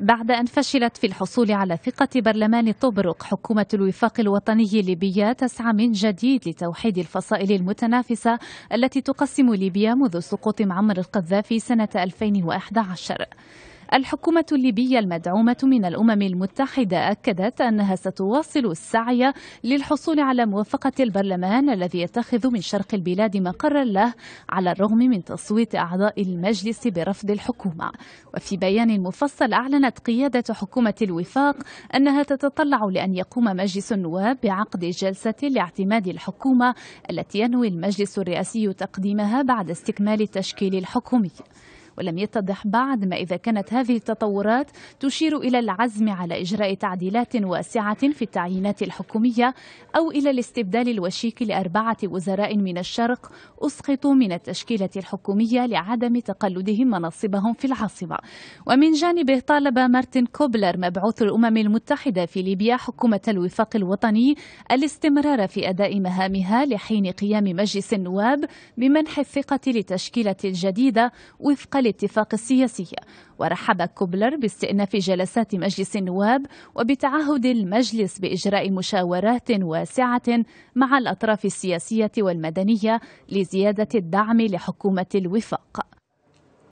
بعد أن فشلت في الحصول على ثقة برلمان طبرق حكومة الوفاق الوطني الليبية تسعى من جديد لتوحيد الفصائل المتنافسة التي تقسم ليبيا منذ سقوط معمر القذافي سنة 2011 الحكومة الليبية المدعومة من الأمم المتحدة أكدت أنها ستواصل السعي للحصول على موافقة البرلمان الذي يتخذ من شرق البلاد مقرا له على الرغم من تصويت أعضاء المجلس برفض الحكومة وفي بيان مفصل أعلنت قيادة حكومة الوفاق أنها تتطلع لأن يقوم مجلس النواب بعقد جلسة لاعتماد الحكومة التي ينوي المجلس الرئاسي تقديمها بعد استكمال التشكيل الحكومي ولم يتضح بعد ما إذا كانت هذه التطورات تشير إلى العزم على إجراء تعديلات واسعة في التعيينات الحكومية أو إلى الاستبدال الوشيك لأربعة وزراء من الشرق أسقطوا من التشكيلة الحكومية لعدم تقلدهم مناصبهم في العاصمة ومن جانبه طالب مارتن كوبلر مبعوث الأمم المتحدة في ليبيا حكومة الوفاق الوطني الاستمرار في أداء مهامها لحين قيام مجلس النواب بمنح الثقة لتشكيلة جديدة وفقا الاتفاق السياسي ورحب كوبلر باستئناف جلسات مجلس النواب وبتعهد المجلس باجراء مشاورات واسعه مع الاطراف السياسيه والمدنيه لزياده الدعم لحكومه الوفاق